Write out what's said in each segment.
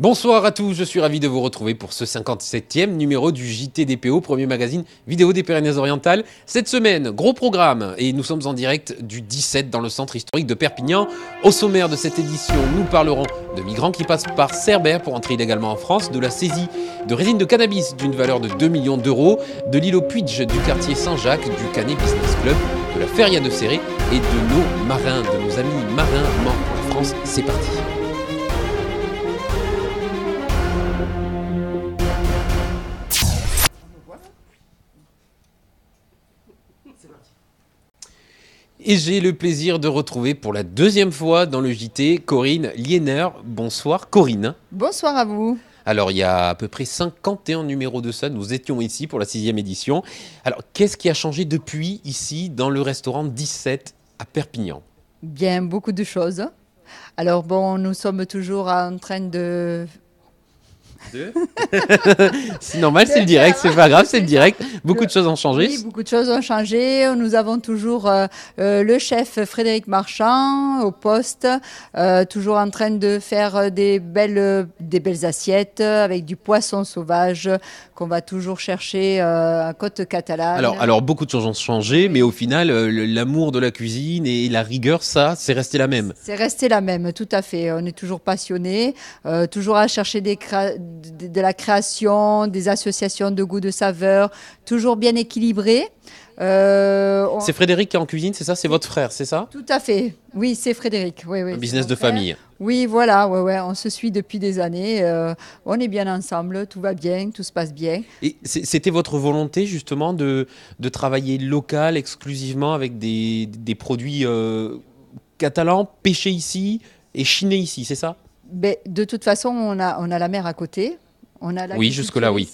Bonsoir à tous, je suis ravi de vous retrouver pour ce 57e numéro du JTDPO, premier magazine vidéo des Pyrénées-Orientales. Cette semaine, gros programme et nous sommes en direct du 17 dans le centre historique de Perpignan. Au sommaire de cette édition, nous parlerons de migrants qui passent par Cerbère pour entrer illégalement en France, de la saisie de résine de cannabis d'une valeur de 2 millions d'euros, de l'île au Puig, du quartier Saint-Jacques, du Canet Business Club, de la Feria de Serré et de nos marins, de nos amis marins morts pour France. C'est parti. Et j'ai le plaisir de retrouver pour la deuxième fois dans le JT Corinne Liener. Bonsoir Corinne. Bonsoir à vous. Alors il y a à peu près 51 numéros de ça, nous étions ici pour la sixième édition. Alors qu'est-ce qui a changé depuis ici dans le restaurant 17 à Perpignan Bien, beaucoup de choses. Alors bon, nous sommes toujours en train de c'est normal, c'est le direct, c'est pas grave, c'est le direct. Beaucoup de choses ont changé. Oui, beaucoup de choses ont changé. Nous avons toujours euh, euh, le chef Frédéric Marchand au poste, euh, toujours en train de faire des belles, des belles assiettes avec du poisson sauvage qu'on va toujours chercher à côte catalane. Alors, alors, beaucoup de choses ont changé, mais au final, l'amour de la cuisine et la rigueur, ça, c'est resté la même. C'est resté la même, tout à fait. On est toujours passionné, toujours à chercher des, de, la création, des associations de goûts, de saveurs, toujours bien équilibrées. Euh, c'est Frédéric qui est en cuisine, c'est ça C'est votre frère, c'est ça Tout à fait. Oui, c'est Frédéric. Oui, business de famille. Oui, voilà. Ouais, on se suit depuis des années. Euh, on est bien ensemble, tout va bien, tout se passe bien. Et c'était votre volonté justement de, travailler local, exclusivement avec des, produits euh, catalans, pêchés ici et chinés ici, c'est ça ben, de toute façon, on a, on a la mer à côté. On a oui, jusque-là, oui.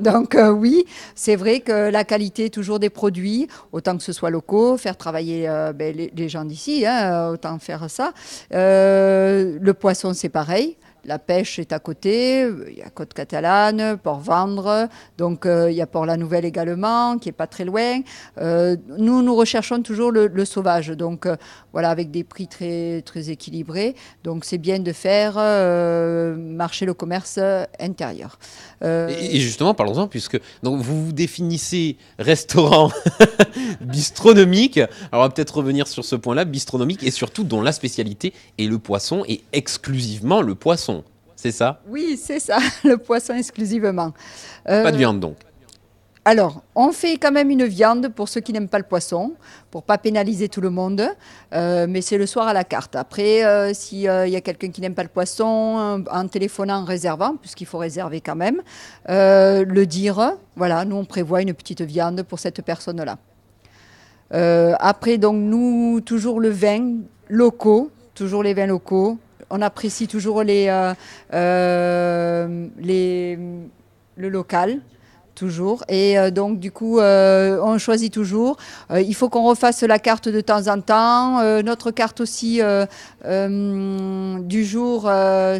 Donc euh, oui, c'est vrai que la qualité toujours des produits, autant que ce soit locaux, faire travailler euh, ben, les, gens d'ici, hein, autant faire ça. Euh, le poisson, c'est pareil. La pêche est à côté, il y a Côte Catalane, Port-Vendre, donc euh, il y a Port-la-Nouvelle également, qui n'est pas très loin. Euh, nous, nous recherchons toujours le, sauvage, donc euh, voilà, avec des prix très, très équilibrés. Donc c'est bien de faire marcher le commerce intérieur. Et, justement, parlons-en, puisque donc, vous vous définissez restaurant bistronomique. Alors on va peut-être revenir sur ce point-là, bistronomique, et surtout dont la spécialité est le poisson, et exclusivement le poisson c'est ça Oui, c'est ça, le poisson exclusivement. Euh, pas de viande donc alors, on fait quand même une viande pour ceux qui n'aiment pas le poisson, pour pas pénaliser tout le monde, euh, mais c'est le soir à la carte. Après, euh, s'il y a quelqu'un qui n'aime pas le poisson, en téléphonant, en réservant, puisqu'il faut réserver quand même, le dire, voilà, nous on prévoit une petite viande pour cette personne-là. après, donc nous, toujours le vin locaux, toujours les vins locaux, on apprécie toujours les, euh, euh, les, le local toujours. Et euh, donc, du coup, on choisit toujours. il faut qu'on refasse la carte de temps en temps. notre carte aussi du jour,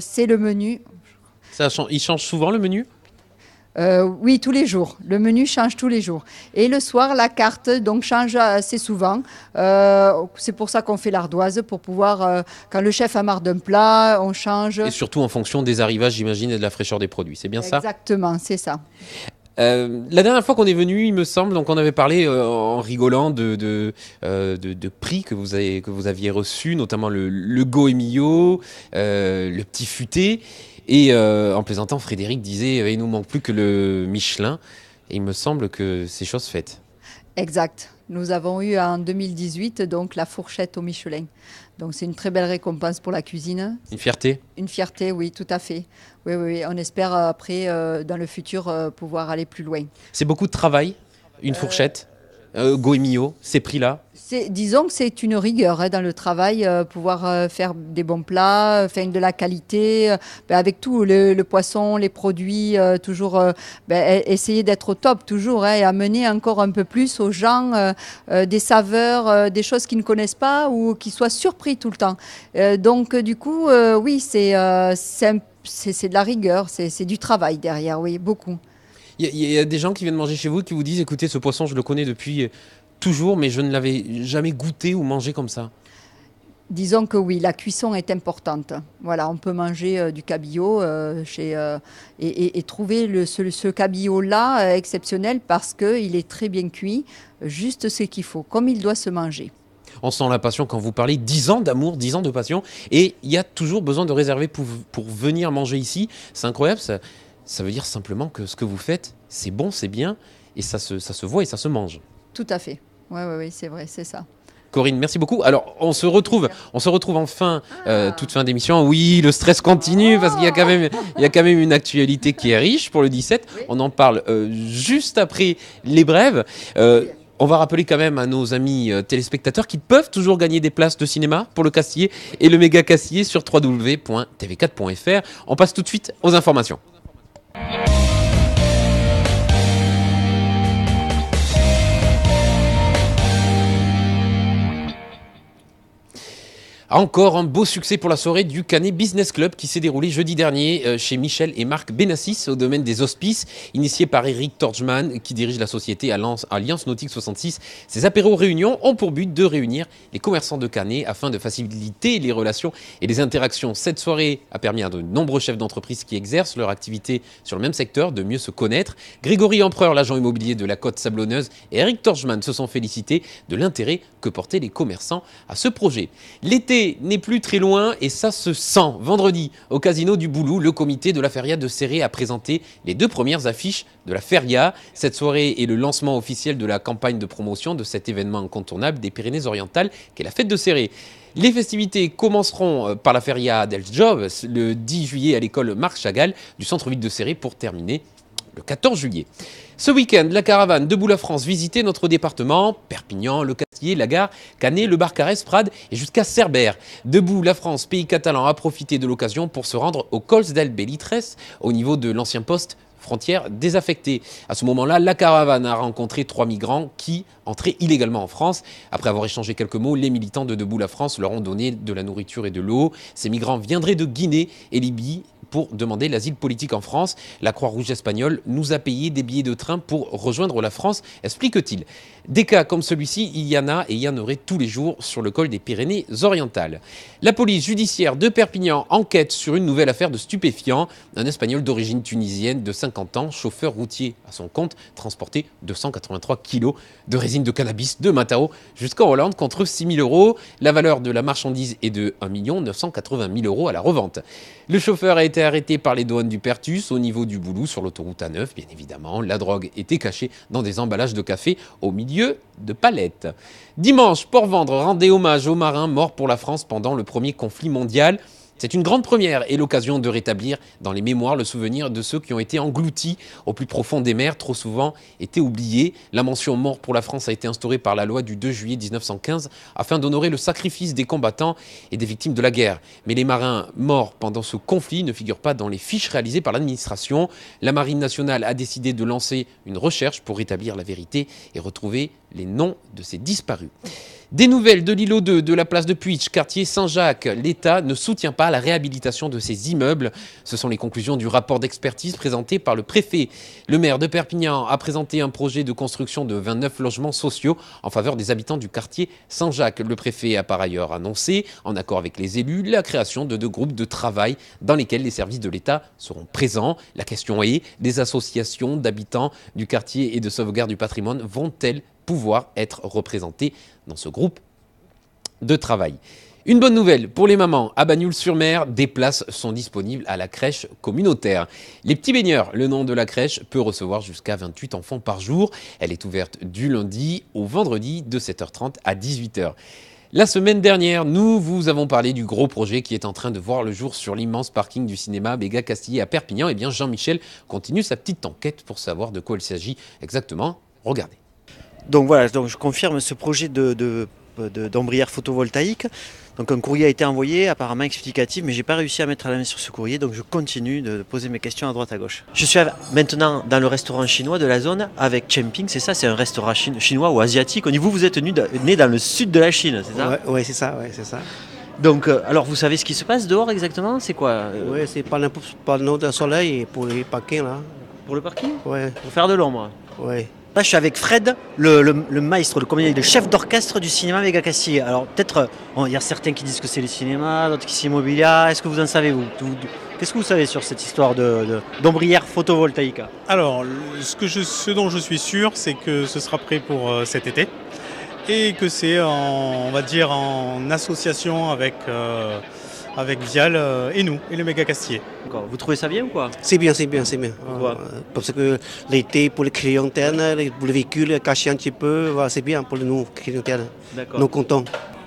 c'est le menu. Ça, il change souvent le menu euh, oui, tous les jours. Le menu change tous les jours. Et le soir, la carte donc change assez souvent. Euh, c'est pour ça qu'on fait l'ardoise, pour pouvoir, euh, quand le chef a marre d'un plat, on change. Et surtout en fonction des arrivages, j'imagine, et de la fraîcheur des produits. C'est bien ça Exactement, c'est ça. la dernière fois qu'on est venu, il me semble, donc on avait parlé en rigolant de, de, prix que vous, avez, que vous aviez reçus, notamment le, le Go Emilio, le petit futé. Et euh, en plaisantant, Frédéric disait euh, il nous manque plus que le Michelin. Et il me semble que c'est chose faite. Exact. Nous avons eu en 2018 donc la fourchette au Michelin. Donc c'est une très belle récompense pour la cuisine. Une fierté. Une fierté, oui, tout à fait. Oui, oui, oui. on espère euh, après dans le futur pouvoir aller plus loin. C'est beaucoup de travail, une fourchette euh, ces prix-là Disons que c'est une rigueur hein, dans le travail, euh, pouvoir euh, faire des bons plats, euh, faire de la qualité, ben, avec tout, le, poisson, les produits, toujours ben, e, essayer d'être au top, toujours, hein, et amener encore un peu plus aux gens des saveurs, des choses qu'ils ne connaissent pas ou qu'ils soient surpris tout le temps. donc, du coup, oui, c'est de la rigueur, c'est du travail derrière, oui, beaucoup. Il y, a des gens qui viennent manger chez vous qui vous disent écoutez, ce poisson, je le connais depuis euh, toujours, mais je ne l'avais jamais goûté ou mangé comme ça. Disons que oui, la cuisson est importante. Voilà, on peut manger euh, du cabillaud euh, chez, et, trouver ce, cabillaud-là exceptionnel parce qu'il est très bien cuit, juste ce qu'il faut, comme il doit se manger. On sent la passion quand vous parlez 10 ans d'amour, 10 ans de passion. Et il y a toujours besoin de réserver pour, pour venir manger ici. C'est incroyable. Ça ça veut dire simplement que ce que vous faites, c'est bon, c'est bien, et ça se, ça se voit et ça se mange. Tout à fait. Oui, oui, oui, c'est vrai, c'est ça. Corinne, merci beaucoup. Alors, on se retrouve, on se retrouve enfin, euh, ah. toute fin d'émission. Oui, le stress continue parce qu'il y a quand même, il y a quand même une actualité qui est riche pour le 17. On en parle euh, juste après les brèves. Euh, on va rappeler quand même à nos amis téléspectateurs qu'ils peuvent toujours gagner des places de cinéma pour le Castillet et le méga Castillé sur www.tv4.fr. On passe tout de suite aux informations. Yeah. Encore un beau succès pour la soirée du Canet Business Club qui s'est déroulée jeudi dernier euh, chez Michel et Marc Benassis au domaine des hospices, initié par Eric Torgman qui dirige la société Alliance Nautique 66. Ces apéros réunions ont pour but de réunir les commerçants de Canet afin de faciliter les relations et les interactions. Cette soirée a permis à de nombreux chefs d'entreprise qui exercent leur activité sur le même secteur de mieux se connaître. Grégory Empereur, l'agent immobilier de la Côte Sablonneuse, et Eric Torgman se sont félicités de l'intérêt que portaient les commerçants à ce projet. L'été n'est plus très loin et ça se sent. Vendredi, au Casino du Boulou, le comité de la Feria de Serré a présenté les deux premières affiches de la Feria. Cette soirée est le lancement officiel de la campagne de promotion de cet événement incontournable des Pyrénées-Orientales qu'est la fête de Serré. Les festivités commenceront euh, par la Feria del Job le 10 juillet à l'école Marc Chagall du centre-ville de Serré pour terminer le 14 juillet. Ce week-end, la caravane Debout la France visitait notre département, Perpignan, le la Gare, Canet, le Barcarès, Prades et jusqu'à Cerbère. Debout, la France, pays catalan, a profité de l'occasion pour se rendre au Cols del Bellitres, au niveau de l'ancien poste frontière désaffecté. À ce moment-là, la caravane a rencontré trois migrants qui entraient illégalement en France. Après avoir échangé quelques mots, les militants de Debout la France leur ont donné de la nourriture et de l'eau. Ces migrants viendraient de Guinée et Libye pour demander l'asile politique en France. La Croix-Rouge espagnole nous a payé des billets de train pour rejoindre la France, explique-t-il. Des cas comme celui-ci, il y en a et il y en aurait tous les jours sur le col des Pyrénées-Orientales. La police judiciaire de Perpignan enquête sur une nouvelle affaire de stupéfiants. Un Espagnol d'origine tunisienne de 50 ans, chauffeur routier à son compte, transportait 283 kilos de résine de cannabis de Matao jusqu'en Hollande contre 6 000 euros. La valeur de la marchandise est de 1 980 000 euros à la revente. Le chauffeur a été arrêté par les douanes du Pertus au niveau du Boulou sur l'autoroute A9. Bien évidemment, la drogue était cachée dans des emballages de café au milieu de palettes. Dimanche, Port-Vendre rendez hommage aux marins morts pour la France pendant le premier conflit mondial. C'est une grande première et l'occasion de rétablir dans les mémoires le souvenir de ceux qui ont été engloutis au plus profond des mers, trop souvent étaient oubliés. La mention mort pour la France a été instaurée par la loi du 2 juillet 1915 afin d'honorer le sacrifice des combattants et des victimes de la guerre. Mais les marins morts pendant ce conflit ne figurent pas dans les fiches réalisées par l'administration. La Marine nationale a décidé de lancer une recherche pour rétablir la vérité et retrouver les noms de ces disparus. Des nouvelles de l'îlot 2, de la place de Puitch, quartier Saint-Jacques. L'État ne soutient pas la réhabilitation de ces immeubles. Ce sont les conclusions du rapport d'expertise présenté par le préfet. Le maire de Perpignan a présenté un projet de construction de 29 logements sociaux en faveur des habitants du quartier Saint-Jacques. Le préfet a par ailleurs annoncé, en accord avec les élus, la création de deux groupes de travail dans lesquels les services de l'État seront présents. La question est, les associations d'habitants du quartier et de sauvegarde du patrimoine vont-elles pouvoir être représenté dans ce groupe de travail. Une bonne nouvelle pour les mamans. À Bagnoul-sur-Mer, des places sont disponibles à la crèche communautaire. Les petits baigneurs, le nom de la crèche, peut recevoir jusqu'à 28 enfants par jour. Elle est ouverte du lundi au vendredi de 7h30 à 18h. La semaine dernière, nous vous avons parlé du gros projet qui est en train de voir le jour sur l'immense parking du cinéma Béga Castillé à Perpignan. Et eh bien, Jean-Michel continue sa petite enquête pour savoir de quoi il s'agit exactement. Regardez. Donc voilà, donc je confirme ce projet de, d'ombrière photovoltaïque. Donc un courrier a été envoyé, apparemment explicatif, mais je n'ai pas réussi à mettre la main sur ce courrier, donc je continue de poser mes questions à droite à gauche. Je suis maintenant dans le restaurant chinois de la zone avec Champing, c'est ça, c'est un restaurant chinois ou asiatique. Au niveau, vous êtes né dans le sud de la Chine, c'est ça Oui, ouais, c'est ça, ouais, c'est ça. Donc, euh, alors vous savez ce qui se passe dehors exactement C'est quoi euh Oui, c'est pas l'eau le soleil pour les parkings là. Pour le parking Oui. Pour faire de l'ombre Oui. Là, je suis avec Fred, le, le, le maestro, chef d'orchestre du cinéma Méga Alors, peut-être, euh, il y a certains qui disent que c'est le cinéma, d'autres qui c'est immobilier. Est-ce que vous en savez, vous Qu'est-ce que vous savez sur cette histoire d'ombrière photovoltaïque Alors, ce, dont je suis sûr, c'est que ce sera prêt pour euh, cet été et que c'est, on va dire, en association avec. Euh, avec Vial euh, et nous, et le méga Castier. Vous trouvez ça bien ou quoi C'est bien, c'est bien, c'est bien. Euh, parce que l'été, pour les clientèles, pour les véhicules, cacher un petit peu, c'est bien pour nous, clientèles. Nous comptons.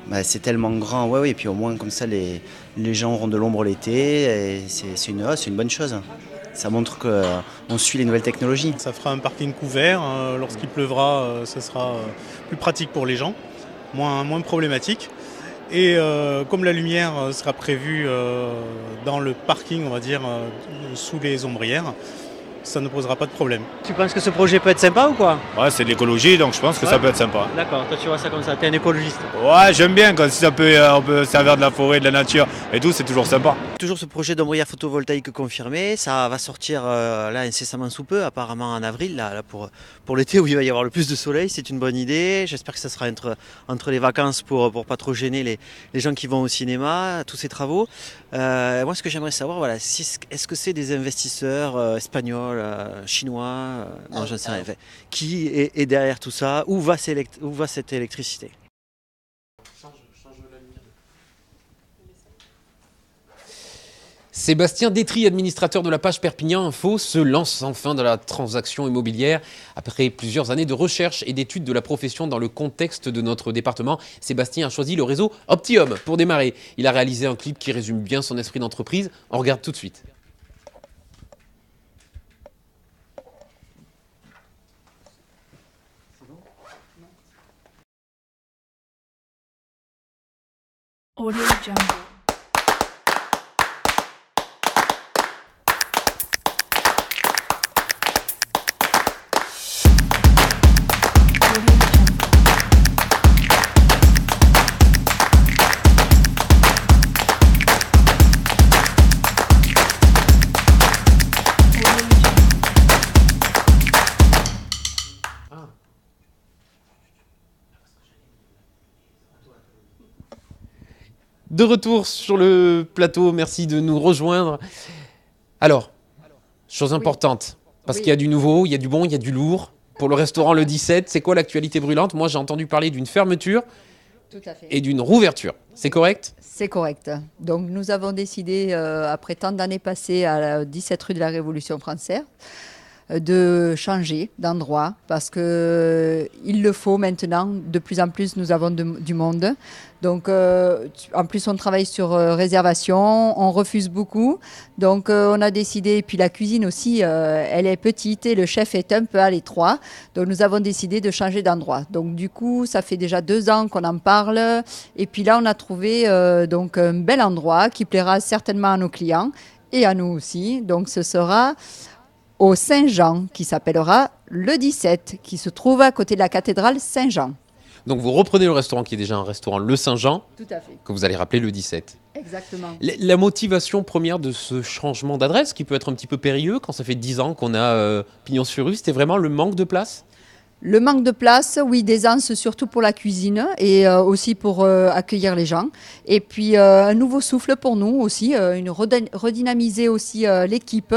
Bah, c'est tellement grand, ouais, oui, et puis au moins comme ça, les, les gens auront de l'ombre l'été, c'est une, une bonne chose. Ça montre qu'on euh, suit les nouvelles technologies. Ça fera un parking couvert, hein, lorsqu'il pleuvra, ce sera plus pratique pour les gens, moins, moins problématique. Et euh, comme la lumière euh, sera prévue euh, dans le parking, on va dire, sous les ombrières, ça ne posera pas de problème. Tu penses que ce projet peut être sympa ou quoi Ouais, c'est de l'écologie, donc je pense que ça peut être sympa. D'accord, toi tu vois ça comme ça, t'es un écologiste. Ouais, j'aime bien quand si ça peut, euh, on servir de la forêt, de la nature et tout, c'est toujours sympa. Toujours ce projet d'ombrière photovoltaïque confirmé, ça va sortir euh, là incessamment sous peu, apparemment en avril, là, pour, pour l'été où il va y avoir le plus de soleil, c'est une bonne idée. J'espère que ça sera entre, entre les vacances pour, pour pas trop gêner les, gens qui vont au cinéma, tous ces travaux. Euh, moi ce que j'aimerais savoir, voilà, est-ce que c'est des investisseurs espagnols chinois, qui est, derrière tout ça Où va, où va cette électricité Sébastien Détry, administrateur de la page Perpignan Info, se lance enfin dans la transaction immobilière. Après plusieurs années de recherche et d'études de la profession dans le contexte de notre département, Sébastien a choisi le réseau Optium pour démarrer. Il a réalisé un clip qui résume bien son esprit d'entreprise. On regarde tout de suite. Audio Jungle. de retour sur le plateau. Merci de nous rejoindre. Alors, chose importante, parce qu'il y a du nouveau, il y a du bon, il y a du lourd. Pour le restaurant le 17, c'est quoi l'actualité brûlante Moi, j'ai entendu parler d'une fermeture et d'une rouverture. C'est correct C'est correct. Donc, nous avons décidé, euh, après tant d'années passées à la 17 rue de la Révolution française, euh, de changer d'endroit parce que euh, il le faut maintenant. De plus en plus, nous avons du monde. Donc, euh, en plus, on travaille sur euh, réservation, on refuse beaucoup. Donc, euh, on a décidé, et puis la cuisine aussi, elle est petite et le chef est un peu à l'étroit. Donc, nous avons décidé de changer d'endroit. Donc, du coup, ça fait déjà deux ans qu'on en parle. Et puis là, on a trouvé donc un bel endroit qui plaira certainement à nos clients et à nous aussi. Donc, ce sera au Saint-Jean qui s'appellera le 17, qui se trouve à côté de la cathédrale Saint-Jean. Donc vous reprenez le restaurant qui est déjà un restaurant Le Saint-Jean, que vous allez rappeler le 17. Exactement. La, motivation première de ce changement d'adresse, qui peut être un petit peu périlleux quand ça fait 10 ans qu'on a euh, Pignon sur rue, c'était vraiment le manque de place le manque de place, oui, des d'aisance surtout pour la cuisine et euh, aussi pour euh, accueillir les gens. Et puis un nouveau souffle pour nous aussi, une redynamiser aussi l'équipe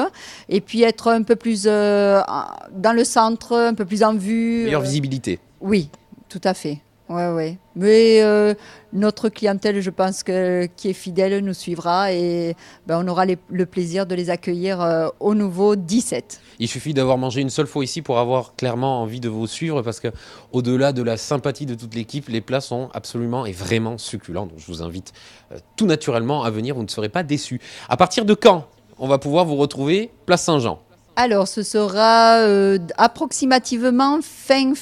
et puis être un peu plus dans le centre, un peu plus en vue. Meilleure visibilité. Oui, tout à fait. Ouais, ouais. Mais euh, notre clientèle, je pense que qui est fidèle, nous suivra et ben, on aura le plaisir de les accueillir euh, au nouveau 17. Il suffit d'avoir mangé une seule fois ici pour avoir clairement envie de vous suivre parce que au-delà de la sympathie de toute l'équipe, les plats sont absolument et vraiment succulents. Donc je vous invite euh, tout naturellement à venir, vous ne serez pas déçus. À partir de quand on va pouvoir vous retrouver place Saint-Jean alors, ce sera euh, approximativement fin,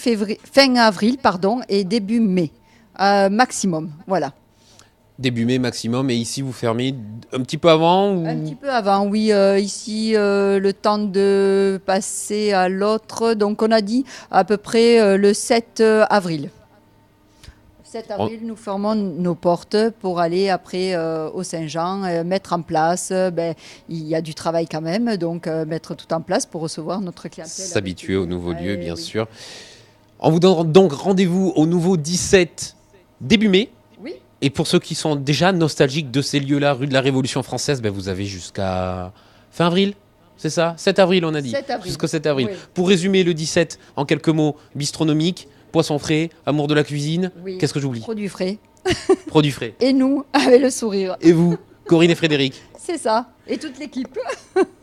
avril pardon, et début mai, euh, maximum. Voilà. Début mai maximum, et ici vous fermez un petit peu avant Un petit peu avant, oui. Euh, ici, le temps de passer à l'autre. Donc, on a dit à peu près le 7 avril. 7 avril, nous fermons nos portes pour aller après euh, au Saint-Jean, euh, mettre en place. Euh, ben, il y a du travail quand même, donc mettre tout en place pour recevoir notre clientèle. S'habituer au nouveau lieu, bien sûr. On vous donne donc rendez-vous au nouveau 17 début mai. Oui. Et pour ceux qui sont déjà nostalgiques de ces lieux-là, rue de la Révolution française, ben, vous avez jusqu'à fin avril. C'est ça 7 avril, on a dit. 7 avril. 7 avril. Pour résumer le 17 en quelques mots, bistronomiques poisson frais, amour de la cuisine. Qu'est-ce que j'oublie Produits frais. Produits frais. Et nous, avec le sourire. Et vous, Corinne et Frédéric. C'est ça. Et toute l'équipe.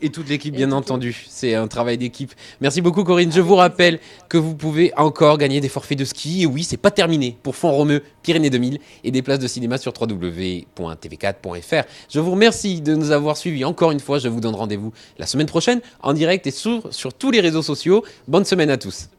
et toute l'équipe, bien entendu. C'est un travail d'équipe. Merci beaucoup, Corinne. Je vous rappelle que vous pouvez encore gagner des forfaits de ski. Et oui, c'est pas terminé pour Font Romeu, Pyrénées 2000 et des places de cinéma sur www.tv4.fr. Je vous remercie de nous avoir suivis encore une fois. Je vous donne rendez-vous la semaine prochaine en direct et sur tous les réseaux sociaux. Bonne semaine à tous.